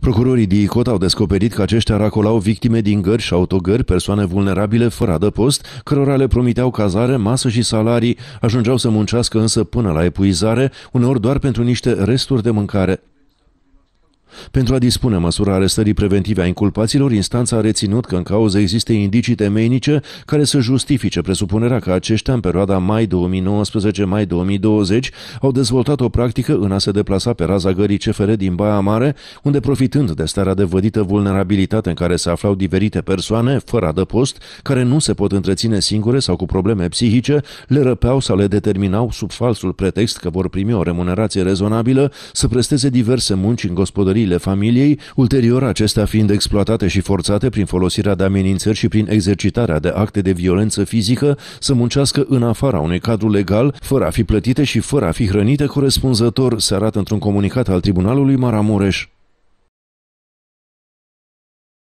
Procurorii DICOT au descoperit că aceștia racolau victime din gări și autogări, persoane vulnerabile fără adăpost, cărora le promiteau cazare, masă și salarii, ajungeau să muncească însă până la epuizare, uneori doar pentru niște resturi de mâncare. Pentru a dispune măsura arestării preventive a inculpaților, instanța a reținut că în cauză există indicii temeinice care să justifice presupunerea că aceștia în perioada mai 2019-mai 2020 au dezvoltat o practică în a se deplasa pe raza gării CFR din Baia Mare, unde profitând de starea de vădită vulnerabilitate în care se aflau diferite persoane, fără adăpost, care nu se pot întreține singure sau cu probleme psihice, le răpeau sau le determinau sub falsul pretext că vor primi o remunerație rezonabilă să presteze diverse munci în gospodăriile familiei, ulterior acestea fiind exploatate și forțate prin folosirea de amenințări și prin exercitarea de acte de violență fizică să muncească în afara unui cadru legal, fără a fi plătite și fără a fi hrănite corespunzător, se arată într-un comunicat al Tribunalului Maramureș.